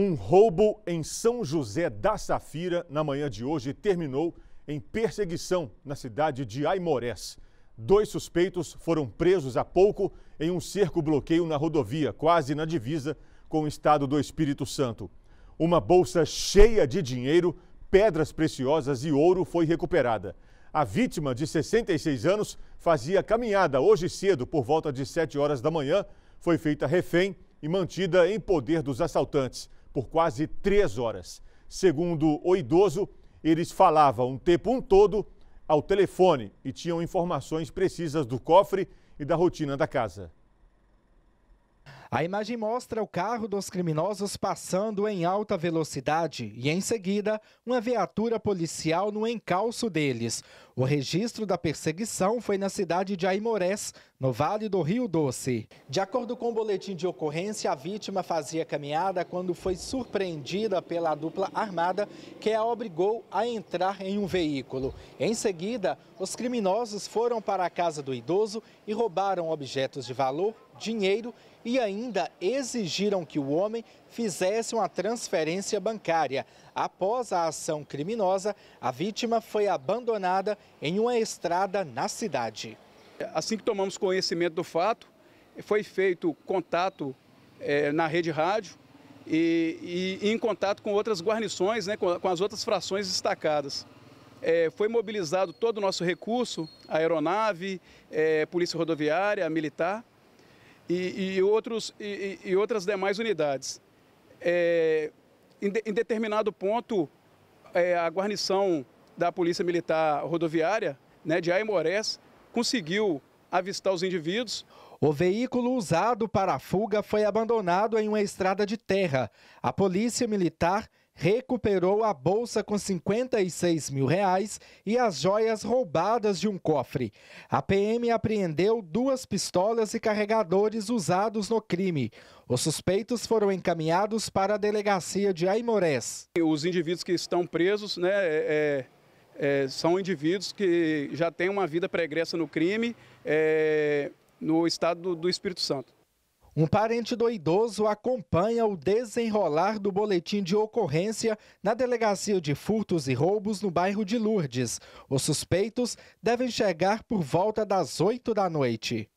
Um roubo em São José da Safira, na manhã de hoje, terminou em perseguição na cidade de Aimorés. Dois suspeitos foram presos há pouco em um cerco-bloqueio na rodovia, quase na divisa com o estado do Espírito Santo. Uma bolsa cheia de dinheiro, pedras preciosas e ouro foi recuperada. A vítima, de 66 anos, fazia caminhada hoje cedo, por volta de 7 horas da manhã, foi feita refém e mantida em poder dos assaltantes por quase três horas. Segundo o idoso, eles falavam um tempo um todo ao telefone e tinham informações precisas do cofre e da rotina da casa. A imagem mostra o carro dos criminosos passando em alta velocidade e, em seguida, uma viatura policial no encalço deles. O registro da perseguição foi na cidade de Aimorés, no Vale do Rio Doce. De acordo com o boletim de ocorrência, a vítima fazia caminhada quando foi surpreendida pela dupla armada que a obrigou a entrar em um veículo. Em seguida, os criminosos foram para a casa do idoso e roubaram objetos de valor, dinheiro e ainda exigiram que o homem fizesse uma transferência bancária. Após a ação criminosa, a vítima foi abandonada em uma estrada na cidade. Assim que tomamos conhecimento do fato, foi feito contato é, na rede rádio e, e, em contato com outras guarnições, né, com, com as outras frações destacadas. É, foi mobilizado todo o nosso recurso, aeronave, é, polícia rodoviária, militar e, e outros, e, e outras demais unidades é, em, de, em, determinado ponto, é, a guarnição da Polícia Militar Rodoviária, né, de Aimorés, conseguiu avistar os indivíduos. O veículo usado para a fuga foi abandonado em uma estrada de terra. A polícia militar recuperou a bolsa com 56 mil reais e as joias roubadas de um cofre. A PM apreendeu duas pistolas e carregadores usados no crime. Os suspeitos foram encaminhados para a delegacia de Aimorés. Os indivíduos que estão presos né, é, é, é, são indivíduos que já têm uma vida pregressa no crime é, no estado do, do Espírito Santo. Um parente do idoso acompanha o desenrolar do boletim de ocorrência na delegacia de furtos e roubos no bairro de Lourdes. Os suspeitos devem chegar por volta das 8 da noite.